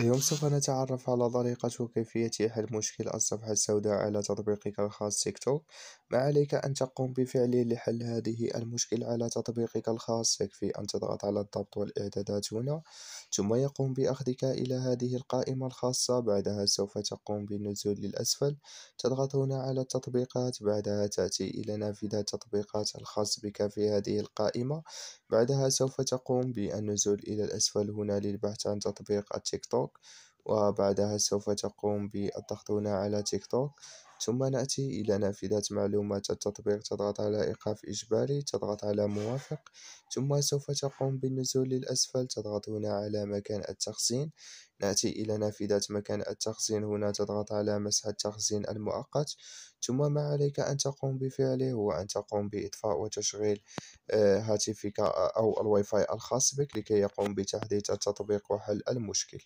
اليوم سوف نتعرف على طريقة وكيفية حل مشكل الصفحة السوداء على تطبيقك الخاص تيك توك ما عليك أن تقوم بفعله لحل هذه المشكلة على تطبيقك الخاص يكفي أن تضغط على الضبط والإعدادات هنا ثم يقوم بأخذك إلى هذه القائمة الخاصة بعدها سوف تقوم بالنزول للأسفل تضغط هنا على التطبيقات بعدها تأتي إلى نافذة التطبيقات الخاص بك في هذه القائمة بعدها سوف تقوم بالنزول إلى الأسفل هنا للبحث عن تطبيق التيك توك توك وبعدها سوف تقوم بالضغط هنا على تيك توك ثم نأتي إلى نافذة معلومات التطبيق تضغط على إيقاف إجباري تضغط على موافق ثم سوف تقوم بالنزول للأسفل تضغط هنا على مكان التخزين نأتي إلى نافذة مكان التخزين هنا تضغط على مسح التخزين المؤقت ثم ما عليك أن تقوم بفعله هو أن تقوم بإطفاء وتشغيل آه، هاتفك أو الواي فاي الخاص بك لكي يقوم بتحديث التطبيق وحل المشكل